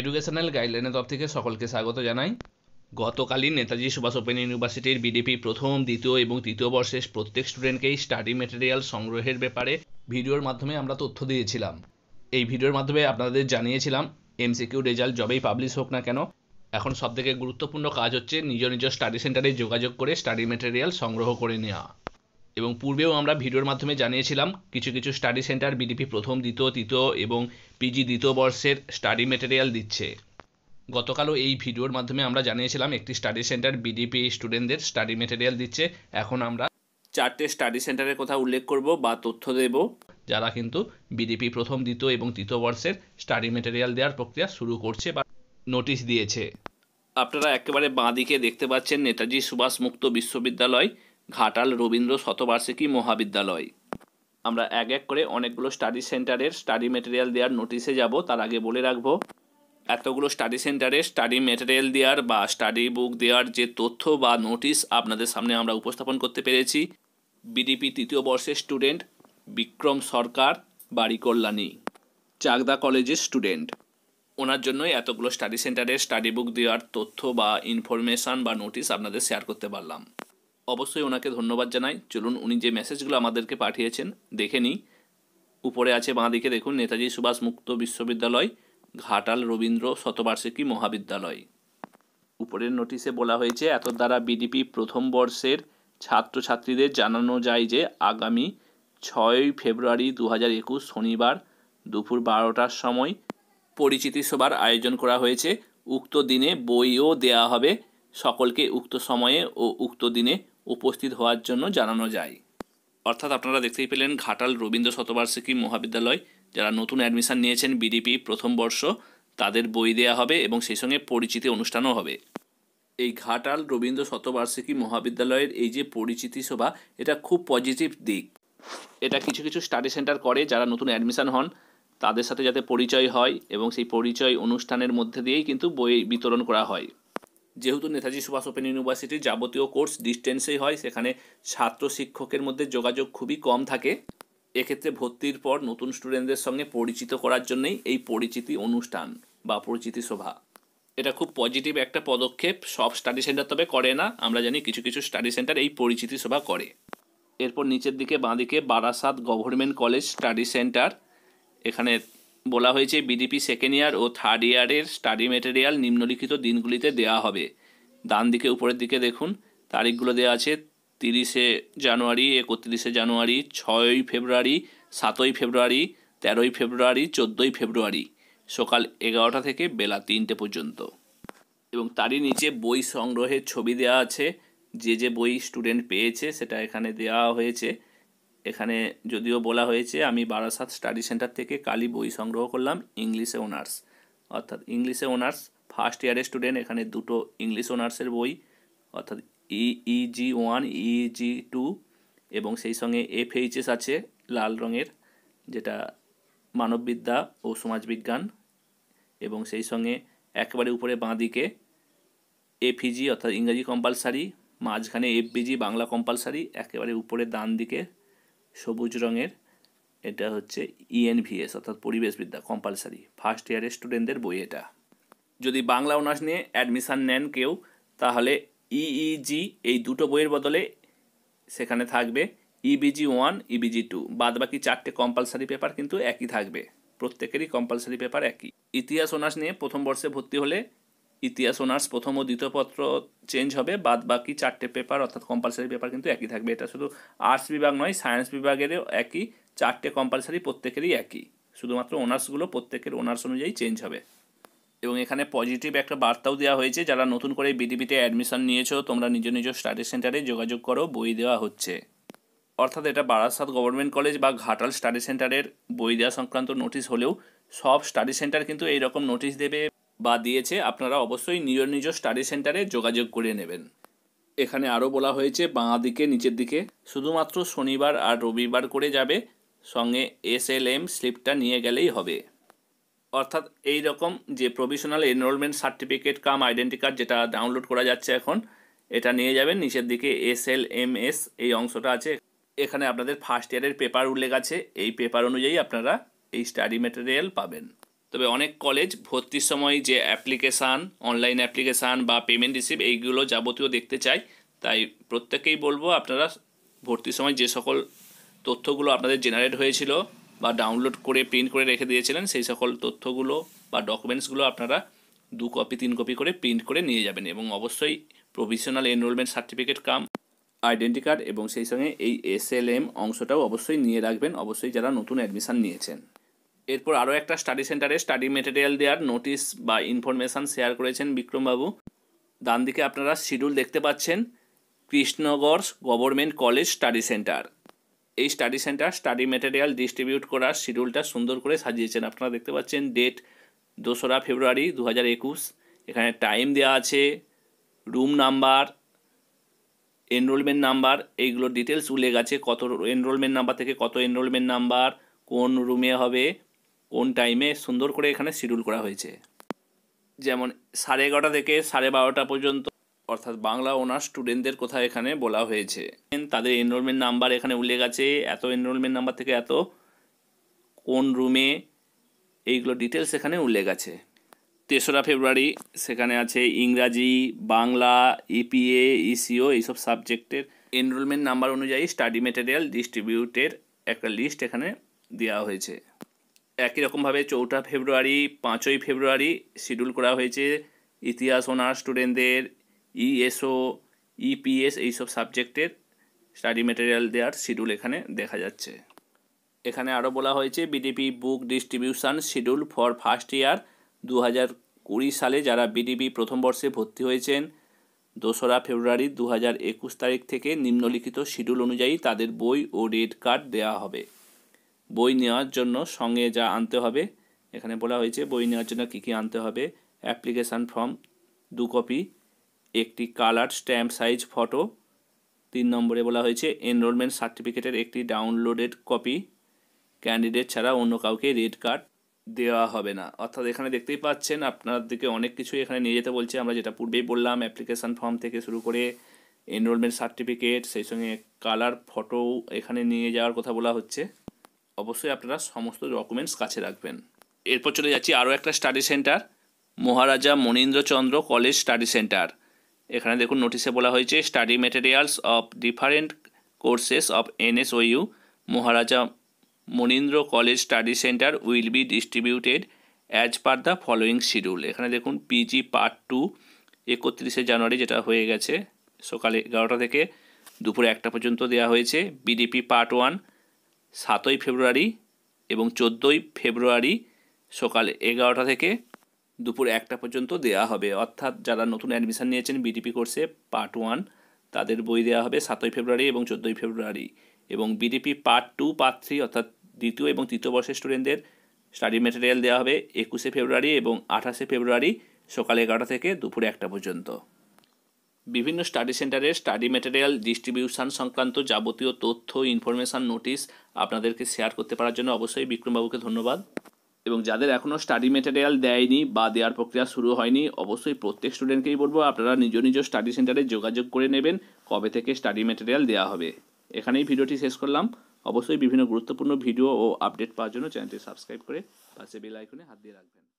educational গাইডলাইনের তরফ থেকে সকলকে স্বাগত জানাই গতকালই নেতাজি সুভাষ ওপেন ইউনিভার্সিটির বিডিপি প্রথম দ্বিতীয় এবং তৃতীয় বর্ষের প্রত্যেক স্টুডেন্টকেই স্টাডি মেটেরিয়াল সংগ্রহের ব্যাপারে ভিডিওর মাধ্যমে আমরা তথ্য দিয়েছিলাম এই ভিডিওর মাধ্যমে আপনাদের জানিয়েছিলাম এমসিকিউ রেজাল্ট যবেই পাবলিশ হোক না কেন এখন সবথেকে গুরুত্বপূর্ণ কাজ হচ্ছে নিজ নিজ স্টাডি সেন্টারে যোগাযোগ করে স্টাডি মেটেরিয়াল সংগ্রহ করে নেওয়া এবং পূর্বেও আমরা ভিডিওর মাধ্যমে জানিয়েছিলাম কিছু কিছু স্টাডি সেন্টার বিডিপি প্রথম দ্বিতীয় তৃতীয় এবং পিজি দ্বিতীয় বর্ষের স্টাডি মেটেরিয়াল দিচ্ছে গতকালও এই ভিডিওর মাধ্যমে আমরা জানিয়েছিলাম একটি স্টাডি সেন্টার বিডিপি স্টুডেন্টদের স্টাডি মেটেরিয়াল দিচ্ছে এখন আমরা চারটে স্টাডি সেন্টারের কথা উল্লেখ করব বা তথ্য দেব যারা কিন্তু বিডিপি প্রথম দ্বিতীয় এবং তৃতীয় বর্ষের স্টাডি মেটেরিয়াল দেওয়ার প্রক্রিয়া শুরু করছে বা নোটিশ দিয়েছে আপনারা একেবারে বাঁ দিকে দেখতে পাচ্ছেন নেতাজি সুভাষ মুক্ত বিশ্ববিদ্যালয় ঘাটাল রবীন্দ্র শতবার্ষিকী মহাবিদ্যালয় আমরা এক এক করে অনেকগুলো স্টাডি সেন্টারের স্টাডি মেটেরিয়াল দেওয়ার নোটিশে যাব তার আগে বলে রাখবো এতগুলো স্টাডি সেন্টারে স্টাডি মেটেরিয়াল দেওয়ার বা স্টাডি বুক দেওয়ার যে তথ্য বা নোটিশ আপনাদের সামনে আমরা উপস্থাপন করতে পেরেছি বিডিপি তৃতীয় বর্ষের স্টুডেন্ট বিক্রম সরকার বাড়ি কল্যাণী চাকদা কলেজের স্টুডেন্ট ওনার জন্যই এতগুলো স্টাডি সেন্টারে স্টাডি বুক দেওয়ার তথ্য বা ইনফরমেশান বা নোটিশ আপনাদের শেয়ার করতে পারলাম অবশ্যই ওনাকে ধন্যবাদ জানাই চলুন উনি যে মেসেজগুলো আমাদেরকে পাঠিয়েছেন দেখে নিই উপরে আছে বাঁ দিকে দেখুন নেতাজি সুভাষ মুক্ত বিশ্ববিদ্যালয় ঘাটাল রবীন্দ্র শতবার্ষিকী মহাবিদ্যালয় উপরের নোটিশে বলা হয়েছে এত দ্বারা বিডিপি প্রথম বর্ষের ছাত্রছাত্রীদের জানানো যায় যে আগামী ছয় ফেব্রুয়ারি দু হাজার একুশ শনিবার দুপুর বারোটার সময় পরিচিতি সভার আয়োজন করা হয়েছে উক্ত দিনে বইও দেয়া হবে সকলকে উক্ত সময়ে ও উক্ত দিনে উপস্থিত হওয়ার জন্য জানানো যায় অর্থাৎ আপনারা দেখতেই পেলেন ঘাটাল রবীন্দ্র শতবার্ষিকী মহাবিদ্যালয় যারা নতুন অ্যাডমিশান নিয়েছেন বিডিপি প্রথম বর্ষ তাদের বই দেয়া হবে এবং সেই সঙ্গে পরিচিতি অনুষ্ঠানও হবে এই ঘাটাল রবীন্দ্র শতবার্ষিকী মহাবিদ্যালয়ের এই যে পরিচিতি সভা এটা খুব পজিটিভ দিক এটা কিছু কিছু স্টাডি সেন্টার করে যারা নতুন অ্যাডমিশান হন তাদের সাথে যাতে পরিচয় হয় এবং সেই পরিচয় অনুষ্ঠানের মধ্যে দিয়েই কিন্তু বই বিতরণ করা হয় যেহেতু নেতাজি সুভাষ ওপেন ইউনিভার্সিটির যাবতীয় কোর্স ডিস্টেন্সেই হয় সেখানে ছাত্র শিক্ষকের মধ্যে যোগাযোগ খুবই কম থাকে এক্ষেত্রে ভর্তির পর নতুন স্টুডেন্টদের সঙ্গে পরিচিত করার জন্যই এই পরিচিতি অনুষ্ঠান বা পরিচিতি সভা এটা খুব পজিটিভ একটা পদক্ষেপ সব স্টাডি সেন্টার তবে করে না আমরা জানি কিছু কিছু স্টাডি সেন্টার এই পরিচিতি সভা করে এরপর নিচের দিকে বাঁদিকে Barasat government college study centre এখানে বলা হয়েছে বিডিপি সেকেন্ড ইয়ার ও থার্ড ইয়ারের স্টাডি মেটেরিয়াল নিম্নলিখিত দিনগুলিতে দেওয়া হবে ডান দিকে উপরের দিকে দেখুন তারিখগুলো দেওয়া আছে তিরিশে জানুয়ারি একত্রিশে জানুয়ারি ছয়ই ফেব্রুয়ারি সাতই ফেব্রুয়ারি তেরোই ফেব্রুয়ারি চোদ্দোই ফেব্রুয়ারি সকাল এগারোটা থেকে বেলা তিনটে পর্যন্ত এবং তারই নিচে বই সংগ্রহের ছবি দেওয়া আছে যে যে বই স্টুডেন্ট পেয়েছে সেটা এখানে দেওয়া হয়েছে এখানে যদিও বলা হয়েছে আমি বারাসাত স্টাডি সেন্টার থেকে কালি বই সংগ্রহ করলাম ইংলিশে অনার্স অর্থাৎ ইংলিশে অনার্স ফার্স্ট ইয়ারের স্টুডেন্ট এখানে দুটো ইংলিশ অনার্সের বই অর্থাৎ ইজি ওয়ান ইজি টু এবং সেই সঙ্গে এফএইচএস আছে লাল রঙের যেটা মানববিদ্যা ও সমাজবিজ্ঞান এবং সেই সঙ্গে একেবারে উপরে বাঁ দিকে এফিজি e অর্থাৎ ইংরাজি কম্পালসারি মাঝখানে এফবিজি বাংলা কম্পালসারি একেবারে উপরে ডান দিকে সবুজ রঙের এটা হচ্ছে ইএনভিএস e অর্থাৎ পরিবেশবিদ্যা কম্পালসারি ফার্স্ট ইয়ারের স্টুডেন্টদের বই এটা যদি বাংলা অনার্স নিয়ে অ্যাডমিশান নেন কেউ তাহলে ইইজি e e এই দুটো বইয়ের বদলে সেখানে থাকবে ইবিজি ওয়ান ইবিজি টু বাদ বাকি চারটে কম্পালসারি পেপার কিন্তু একই থাকবে প্রত্যেকেরই কম্পালসারি পেপার একই ইতিহাস অনার্স নিয়ে প্রথম বর্ষে ভর্তি হলে ইতিহাস অনার্স প্রথম ও দ্বিতীয় পত্র চেঞ্জ হবে বাদ বাকি চারটে পেপার অর্থাৎ কম্পালসারি পেপার কিন্তু একই থাকবে এটা শুধু আর্টস বিভাগ নয় সায়েন্স বিভাগেরও একই চারটে কম্পালসারি প্রত্যেকেরই একই শুধুমাত্র অনার্সগুলো প্রত্যেকের অনার্স অনুযায়ী চেঞ্জ হবে এবং এখানে পজিটিভ একটা বার্তাও দেওয়া হয়েছে যারা নতুন করে বিডিপিতে অ্যাডমিশন নিয়েছো তোমরা নিজ নিজ স্টাডি সেন্টারে যোগাযোগ করো বই দেওয়া হচ্ছে অর্থাৎ এটা বারাসাত গভর্নমেন্ট কলেজ বা ঘাটাল স্টাডি সেন্টারের বই দেওয়া সংক্রান্ত নোটিশ হলেও সব স্টাডি সেন্টার কিন্তু এই রকম নোটিশ দেবে বা দিয়েছে আপনারা অবশ্যই নিজ নিজ স্টাডি সেন্টারে যোগাযোগ করে নেবেন এখানে আরও বলা হয়েছে বাঁ দিকে নিচের দিকে শুধুমাত্র শনিবার আর রবিবার করে যাবে সঙ্গে এস এল এম স্লিপটা নিয়ে গেলেই হবে অর্থাৎ এই রকম যে provisional enrolment certificate cum identity card যেটা ডাউনলোড করা যাচ্ছে এখন এটা নিয়ে যাবেন নিচের দিকে এস এল এম এস এই অংশটা আছে এখানে আপনাদের ফার্স্ট ইয়ারের পেপার উল্লেখ আছে এই পেপার অনুযায়ী আপনারা এই স্টাডি মেটেরিয়াল পাবেন তবে অনেক কলেজ ভর্তির সময় যে অ্যাপ্লিকেশান অনলাইন অ্যাপ্লিকেশান বা পেমেন্ট রিসিভ এইগুলো যাবতীয় দেখতে চাই তাই প্রত্যেকেই বলবো আপনারা ভর্তির সময় যে সকল তথ্যগুলো আপনাদের জেনারেট হয়েছিল বা ডাউনলোড করে প্রিন্ট করে রেখে দিয়েছিলেন সেই সকল তথ্যগুলো বা ডকুমেন্টসগুলো আপনারা দু কপি তিন কপি করে প্রিন্ট করে নিয়ে যাবেন এবং অবশ্যই provisional enrolment certificate cum identity card এবং সেই সঙ্গে এই এস অংশটাও অবশ্যই নিয়ে রাখবেন অবশ্যই যারা নতুন অ্যাডমিশান নিয়েছেন এরপর আরও একটা স্টাডি সেন্টারে স্টাডি মেটেরিয়াল দেওয়ার নোটিশ বা ইনফরমেশান শেয়ার করেছেন বিক্রমবাবু ডান দিকে আপনারা শিডিউল দেখতে পাচ্ছেন Krishnagarh government college study centre এই study centre study material distribute করার শিডিউলটা সুন্দর করে সাজিয়েছেন আপনারা দেখতে পাচ্ছেন ডেট দোসরা ফেব্রুয়ারি দু এখানে টাইম দেওয়া আছে রুম নাম্বার এনরোলমেন্ট নাম্বার এইগুলো ডিটেলস উল্লেখ আছে কত এনরোলমেন্ট নাম্বার থেকে কত এনরোলমেন্ট নাম্বার কোন রুমে হবে কোন টাইমে সুন্দর করে এখানে শিডিউল করা হয়েছে যেমন সাড়ে এগারোটা থেকে সাড়ে বারোটা পর্যন্ত অর্থাৎ বাংলা অনার্স স্টুডেন্টদের কথা এখানে বলা হয়েছে তাদের এনরোলমেন্ট নাম্বার এখানে উল্লেখ আছে এত এনরোলমেন্ট নাম্বার থেকে এত কোন রুমে এইগুলো ডিটেলস এখানে উল্লেখ আছে তেসরা ফেব্রুয়ারি সেখানে আছে ইংরাজি Bangla EPA e ECO e এইসব সাবজেক্টের এনরোলমেন্ট নাম্বার অনুযায়ী স্টাডি মেটেরিয়াল ডিস্ট্রিবিউটের একটা লিস্ট এখানে দেওয়া হয়েছে একই রকমভাবে চৌঠা ফেব্রুয়ারি পাঁচই ফেব্রুয়ারি শিডিউল করা হয়েছে ইতিহাস অনার্স স্টুডেন্টদের ইএসও ইপিএস এইসব সাবজেক্টের স্টাডি মেটেরিয়াল দেওয়ার শিডিউল এখানে দেখা যাচ্ছে এখানে আরও বলা হয়েছে BDP book distribution schedule for first year দু হাজার কুড়ি সালে যারা বিডিপি প্রথম বর্ষে ভর্তি হয়েছেন দোসরা ফেব্রুয়ারি দু হাজার একুশ তারিখ থেকে নিম্নলিখিত শিডিউল অনুযায়ী তাদের বই ও রেড কার্ড দেওয়া হবে বই নেওয়ার জন্য সঙ্গে যা আনতে হবে এখানে বলা হয়েছে বই নেওয়ার জন্য কী কী আনতে হবে অ্যাপ্লিকেশান ফর্ম দু কপি একটি কালার স্ট্যাম্প সাইজ ফটো তিন নম্বরে বলা হয়েছে এনরোলমেন্ট সার্টিফিকেটের একটি ডাউনলোডেড কপি ক্যান্ডিডেট ছাড়া অন্য কাউকে রেড কার্ড দেওয়া হবে না অর্থাৎ এখানে দেখতেই পাচ্ছেন আপনাদেরকে অনেক কিছু এখানে নিয়ে যেতে বলছে আমরা যেটা পূর্বেই বললাম অ্যাপ্লিকেশান ফর্ম থেকে শুরু করে এনরোলমেন্ট সার্টিফিকেট সেই সঙ্গে কালার ফটো এখানে নিয়ে যাওয়ার কথা বলা হচ্ছে অবশ্যই আপনারা সমস্ত ডকুমেন্টস কাছে রাখবেন এরপর চলে যাচ্ছি আরও একটা study centre Maharaja Manindrachandra college study centre এখানে দেখুন নোটিশে বলা হয়েছে study materials of different courses of NSOU Maharaja Manindra college study centre will be distributed as per the following schedule এখানে দেখুন পিজি পার্ট টু একত্রিশে জানুয়ারি যেটা হয়ে গেছে সকালে এগারোটা থেকে দুপুরে একটা পর্যন্ত দেওয়া হয়েছে বিডিপি পার্ট ওয়ান সাতই ফেব্রুয়ারি এবং চোদ্দোই ফেব্রুয়ারি সকাল এগারোটা থেকে দুপুর একটা পর্যন্ত দেয়া হবে অর্থাৎ যারা নতুন অ্যাডমিশান নিয়েছেন বিটিপি কোর্সে পার্ট ওয়ান তাদের বই দেওয়া হবে সাতই ফেব্রুয়ারি এবং চোদ্দোই ফেব্রুয়ারি এবং BTP part two part three অর্থাৎ দ্বিতীয় এবং তৃতীয় বর্ষের স্টুডেন্টদের স্টাডি ম্যাটেরিয়াল দেওয়া হবে একুশে ফেব্রুয়ারি এবং আঠাশে ফেব্রুয়ারি সকাল এগারোটা থেকে দুপুর একটা পর্যন্ত বিভিন্ন স্টাডি সেন্টারের স্টাডি মেটেরিয়াল ডিস্ট্রিবিউশন সংক্রান্ত যাবতীয় তথ্য ইনফরমেশান নোটিশ আপনাদেরকে শেয়ার করতে পারার জন্য অবশ্যই বিক্রমবাবুকে ধন্যবাদ এবং যাদের এখনও স্টাডি মেটেরিয়াল দেয়নি বা দেওয়ার প্রক্রিয়া শুরু হয়নি অবশ্যই প্রত্যেক স্টুডেন্টকেই বলবো আপনারা নিজ নিজ স্টাডি সেন্টারে যোগাযোগ করে নেবেন কবে থেকে স্টাডি মেটেরিয়াল দেওয়া হবে এখানেই ভিডিওটি শেষ করলাম অবশ্যই বিভিন্ন গুরুত্বপূর্ণ ভিডিও ও আপডেট পাওয়ার জন্য চ্যানেলটি সাবস্ক্রাইব করে পাশে বেল আইকনে হাত দিয়ে রাখবেন